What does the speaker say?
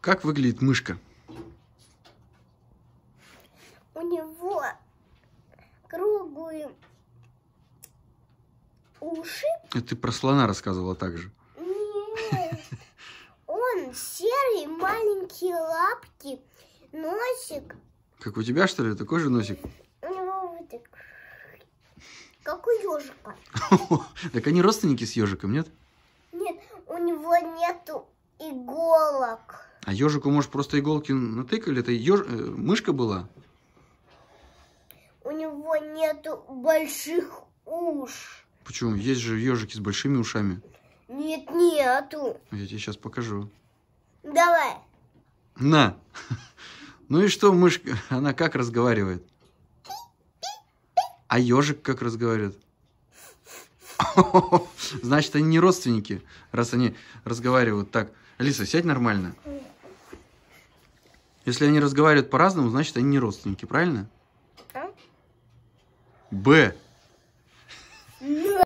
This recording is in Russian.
Как выглядит мышка? У него круглые уши. Это ты про слона рассказывала также. Нет. Он серый, маленькие лапки, носик. Как у тебя, что ли? Такой же носик? У него вот так. Как у ежика. Так они родственники с ежиком, нет? Нет, у него нету иголок. А ежику, может, просто иголки натыкали? Это еж... Э, мышка была? У него нет больших уш. Почему? Есть же ежики с большими ушами. Нет, нету. А я тебе сейчас покажу. Давай. На. Ну и что, мышка, она как разговаривает? А ежик как разговаривает? Значит, они не родственники, раз они разговаривают так. Алиса, сядь нормально. Если они разговаривают по-разному, значит, они не родственники, правильно? Б.